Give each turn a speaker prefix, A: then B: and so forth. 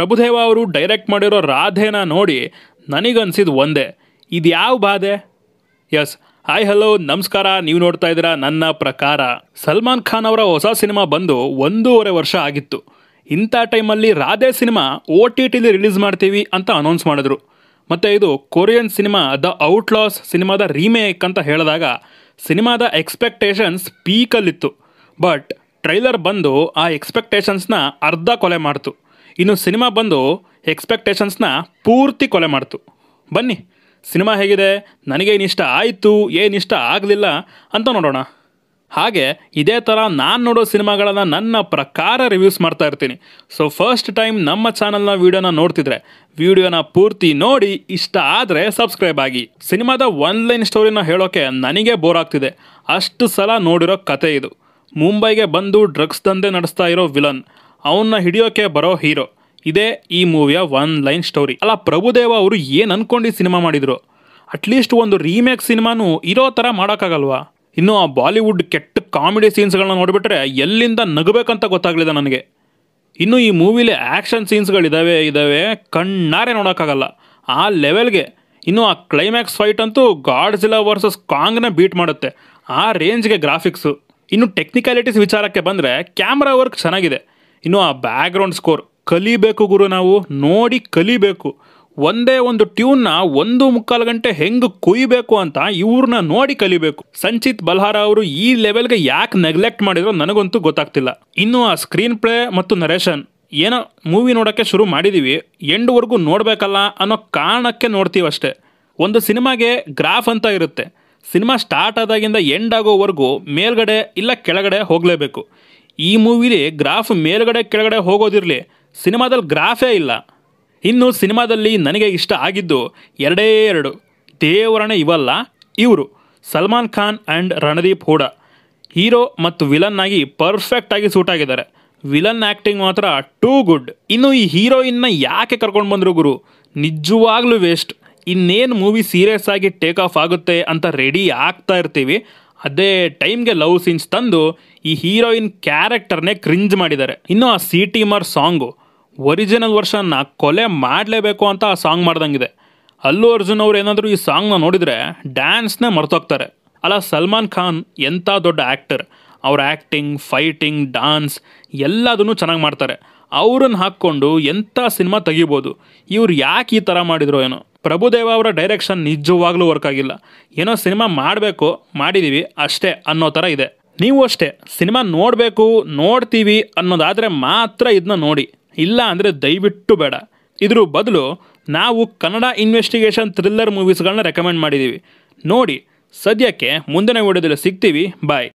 A: ಪ್ರಭುದೇವ ಅವರು ಡೈರೆಕ್ಟ್ ಮಾಡಿರೋ ರಾಧೇನ ನೋಡಿ ನನಗನ್ಸಿದ್ದು ಒಂದೇ ಇದು ಯಾವ ಬಾಧೆ ಎಸ್ ಹಾಯ್ ಹಲೋ ನಮಸ್ಕಾರ ನೀವು ನೋಡ್ತಾ ಇದ್ದೀರಾ ನನ್ನ ಪ್ರಕಾರ ಸಲ್ಮಾನ್ ಖಾನ್ ಅವರ ಹೊಸ ಸಿನಿಮಾ ಬಂದು ಒಂದೂವರೆ ವರ್ಷ ಆಗಿತ್ತು ಇಂಥ ಟೈಮಲ್ಲಿ ರಾಧೆ ಸಿನಿಮಾ ಒ ಟಿ ಟಿಲಿ ರಿಲೀಸ್ ಮಾಡ್ತೀವಿ ಅಂತ ಅನೌನ್ಸ್ ಮಾಡಿದ್ರು ಮತ್ತು ಇದು ಕೊರಿಯನ್ ಸಿನಿಮಾ ದ ಔಟ್ಲಾಸ್ ಸಿನಿಮಾದ ರೀಮೇಕ್ ಅಂತ ಹೇಳಿದಾಗ ಸಿನಿಮಾದ ಎಕ್ಸ್ಪೆಕ್ಟೇಷನ್ಸ್ ಪೀಕಲ್ಲಿತ್ತು ಬಟ್ ಟ್ರೈಲರ್ ಬಂದು ಆ ಎಕ್ಸ್ಪೆಕ್ಟೇಷನ್ಸ್ನ ಅರ್ಧ ಕೊಲೆ ಮಾಡ್ತು ಇನ್ನು ಸಿನಿಮಾ ಬಂದು ಎಕ್ಸ್ಪೆಕ್ಟೇಷನ್ಸ್ನ ಪೂರ್ತಿ ಕೊಲೆ ಮಾಡ್ತು ಬನ್ನಿ ಸಿನಿಮಾ ಹೇಗಿದೆ ನನಗೇನು ಇಷ್ಟ ಆಯಿತು ಏನು ಇಷ್ಟ ಆಗಲಿಲ್ಲ ಅಂತ ನೋಡೋಣ ಹಾಗೆ ಇದೇ ಥರ ನಾನು ನೋಡೋ ಸಿನಿಮಾಗಳನ್ನು ನನ್ನ ಪ್ರಕಾರ ರಿವ್ಯೂಸ್ ಮಾಡ್ತಾ ಇರ್ತೀನಿ ಸೊ ಫಸ್ಟ್ ಟೈಮ್ ನಮ್ಮ ಚಾನಲ್ನ ವೀಡಿಯೋನ ನೋಡ್ತಿದ್ರೆ ವಿಡಿಯೋನ ಪೂರ್ತಿ ನೋಡಿ ಇಷ್ಟ ಆದರೆ ಸಬ್ಸ್ಕ್ರೈಬ್ ಆಗಿ ಸಿನಿಮಾದ ಒನ್ಲೈನ್ ಸ್ಟೋರಿನ ಹೇಳೋಕೆ ನನಗೆ ಬೋರ್ ಆಗ್ತಿದೆ ಅಷ್ಟು ಸಲ ನೋಡಿರೋ ಕತೆ ಇದು ಮುಂಬೈಗೆ ಬಂದು ಡ್ರಗ್ಸ್ ದಂಧೆ ನಡೆಸ್ತಾ ಇರೋ ವಿಲನ್ ಅವನ್ನ ಹಿಡಿಯೋಕೆ ಬರೋ ಹೀರೋ ಇದೇ ಈ ಮೂವಿಯ ಒನ್ ಲೈನ್ ಸ್ಟೋರಿ ಅಲ್ಲ ಪ್ರಭುದೇವ ಅವರು ಏನು ಅನ್ಕೊಂಡು ಸಿನಿಮಾ ಮಾಡಿದ್ರು ಅಟ್ಲೀಸ್ಟ್ ಒಂದು ರೀಮೇಕ್ ಸಿನಿಮಾನು ಇರೋ ಥರ ಮಾಡೋಕ್ಕಾಗಲ್ವಾ ಇನ್ನು ಆ ಬಾಲಿವುಡ್ ಕೆಟ್ಟ ಕಾಮಿಡಿ ಸೀನ್ಸ್ಗಳನ್ನ ನೋಡಿಬಿಟ್ರೆ ಎಲ್ಲಿಂದ ನಗಬೇಕಂತ ಗೊತ್ತಾಗಲಿದೆ ನನಗೆ ಇನ್ನು ಈ ಮೂವಿಲಿ ಆ್ಯಕ್ಷನ್ ಸೀನ್ಸ್ಗಳಿದ್ದಾವೆ ಇದ್ದಾವೆ ಕಣ್ಣಾರೆ ನೋಡೋಕ್ಕಾಗಲ್ಲ ಆ ಲೆವೆಲ್ಗೆ ಇನ್ನು ಆ ಕ್ಲೈಮ್ಯಾಕ್ಸ್ ಫೈಟ್ ಅಂತೂ ಗಾಡ್ಸಿಲಾ ವರ್ಸಸ್ ಕಾಂಗ್ನ ಬೀಟ್ ಮಾಡುತ್ತೆ ಆ ರೇಂಜ್ಗೆ ಗ್ರಾಫಿಕ್ಸು ಇನ್ನು ಟೆಕ್ನಿಕಾಲಿಟೀಸ್ ವಿಚಾರಕ್ಕೆ ಬಂದರೆ ಕ್ಯಾಮ್ರಾ ವರ್ಕ್ ಚೆನ್ನಾಗಿದೆ ಇನ್ನು ಆ ಬ್ಯಾಕ್ಗ್ರೌಂಡ್ ಸ್ಕೋರ್ ಕಲಿಬೇಕು ಗುರು ನಾವು ನೋಡಿ ಕಲಿಬೇಕು ಒಂದೇ ಒಂದು ಟ್ಯೂನ್ನ ಒಂದು ಮುಕ್ಕಾಲು ಗಂಟೆ ಹೆಂಗೆ ಕುಯ್ಬೇಕು ಅಂತ ಇವ್ರನ್ನ ನೋಡಿ ಕಲಿಬೇಕು ಸಂಚಿತ್ ಬಲ್ಹಾರ ಅವರು ಈ ಲೆವೆಲ್ಗೆ ಯಾಕೆ ನೆಗ್ಲೆಕ್ಟ್ ಮಾಡಿದ್ರು ನನಗಂತೂ ಗೊತ್ತಾಗ್ತಿಲ್ಲ ಇನ್ನು ಆ ಸ್ಕ್ರೀನ್ ಪ್ಲೇ ಮತ್ತು ನರೇಶನ್ ಏನೋ ಮೂವಿ ನೋಡೋಕ್ಕೆ ಶುರು ಮಾಡಿದ್ದೀವಿ ಎಂಡ್ವರೆಗೂ ನೋಡಬೇಕಲ್ಲ ಅನ್ನೋ ಕಾರಣಕ್ಕೆ ನೋಡ್ತೀವಷ್ಟೇ ಒಂದು ಸಿನಿಮಾಗೆ ಗ್ರಾಫ್ ಅಂತ ಇರುತ್ತೆ ಸಿನಿಮಾ ಸ್ಟಾರ್ಟ್ ಆದಾಗಿಂದ ಎಂಡ್ ಆಗೋವರೆಗೂ ಮೇಲ್ಗಡೆ ಇಲ್ಲ ಕೆಳಗಡೆ ಹೋಗಲೇಬೇಕು ಈ ಮೂವಿಲಿ ಗ್ರಾಫ್ ಮೇಲುಗಡೆ ಕೆಳಗಡೆ ಹೋಗೋದಿರಲಿ ಸಿನಿಮಾದಲ್ಲಿ ಗ್ರಾಫೇ ಇಲ್ಲ ಇನ್ನು ಸಿನಿಮಾದಲ್ಲಿ ನನಗೆ ಇಷ್ಟ ಆಗಿದ್ದು ಎರಡೇ ಎರಡು ದೇವರಣೆ ಇವಲ್ಲ ಇವರು ಸಲ್ಮಾನ್ ಖಾನ್ ಆ್ಯಂಡ್ ರಣದೀಪ್ ಹೂಡಾ ಹೀರೋ ಮತ್ತು ವಿಲನ್ ಆಗಿ ಪರ್ಫೆಕ್ಟ್ ಆಗಿ ಸೂಟ್ ಆಗಿದ್ದಾರೆ ವಿಲನ್ ಆ್ಯಕ್ಟಿಂಗ್ ಮಾತ್ರ ಟೂ ಗುಡ್ ಇನ್ನು ಈ ಹೀರೋಯಿನ್ನ ಯಾಕೆ ಕರ್ಕೊಂಡು ಬಂದರು ಗುರು ನಿಜವಾಗ್ಲೂ ವೇಸ್ಟ್ ಇನ್ನೇನು ಮೂವಿ ಸೀರಿಯಸ್ ಆಗಿ ಟೇಕ್ ಆಫ್ ಆಗುತ್ತೆ ಅಂತ ರೆಡಿ ಆಗ್ತಾ ಇರ್ತೀವಿ ಅದೇ ಟೈಮ್ಗೆ ಲವ್ ಸೀನ್ಸ್ ತಂದು ಈ ಹೀರೋಯಿನ್ ಕ್ಯಾರೆಕ್ಟರ್ನೇ ಕ್ರಿಂಜ್ ಮಾಡಿದ್ದಾರೆ ಇನ್ನು ಆ ಸಿ ಟಿ ಸಾಂಗು ಒರಿಜಿನಲ್ ವರ್ಷನ್ನ ಕೊಲೆ ಮಾಡಲೇಬೇಕು ಅಂತ ಆ ಸಾಂಗ್ ಮಾಡ್ದಂಗಿದೆ ಅಲ್ಲು ಅರ್ಜುನ್ ಅವರು ಏನಾದರೂ ಈ ಸಾಂಗ್ನ ನೋಡಿದರೆ ಡ್ಯಾನ್ಸ್ನೇ ಮರ್ತೋಗ್ತಾರೆ ಅಲ್ಲ ಸಲ್ಮಾನ್ ಖಾನ್ ಎಂಥ ದೊಡ್ಡ ಆ್ಯಕ್ಟರ್ ಅವ್ರ ಆ್ಯಕ್ಟಿಂಗ್ ಫೈಟಿಂಗ್ ಡಾನ್ಸ್ ಎಲ್ಲದನ್ನು ಚೆನ್ನಾಗಿ ಮಾಡ್ತಾರೆ ಅವ್ರನ್ನ ಹಾಕ್ಕೊಂಡು ಎಂಥ ಸಿನಿಮಾ ತೆಗಿಬೋದು ಇವ್ರು ಯಾಕೆ ಈ ಥರ ಮಾಡಿದ್ರು ಏನೋ ಪ್ರಭುದೇವ ಅವರ ಡೈರೆಕ್ಷನ್ ನಿಜವಾಗ್ಲೂ ವರ್ಕ್ ಆಗಿಲ್ಲ ಏನೋ ಸಿನಿಮಾ ಮಾಡಬೇಕು ಮಾಡಿದ್ದೀವಿ ಅಷ್ಟೇ ಅನ್ನೋ ಥರ ಇದೆ ನೀವು ಅಷ್ಟೇ ಸಿನಿಮಾ ನೋಡಬೇಕು ನೋಡ್ತೀವಿ ಅನ್ನೋದಾದರೆ ಮಾತ್ರ ಇದನ್ನ ನೋಡಿ ಇಲ್ಲ ಅಂದರೆ ದಯವಿಟ್ಟು ಬೇಡ ಇದ್ರ ಬದಲು ನಾವು ಕನ್ನಡ ಇನ್ವೆಸ್ಟಿಗೇಷನ್ ಥ್ರಿಲ್ಲರ್ ಮೂವೀಸ್ಗಳನ್ನ ರೆಕಮೆಂಡ್ ಮಾಡಿದ್ದೀವಿ ನೋಡಿ ಸದ್ಯಕ್ಕೆ ಮುಂದಿನ ವಿಡಿಯೋದಲ್ಲಿ ಸಿಗ್ತೀವಿ ಬಾಯ್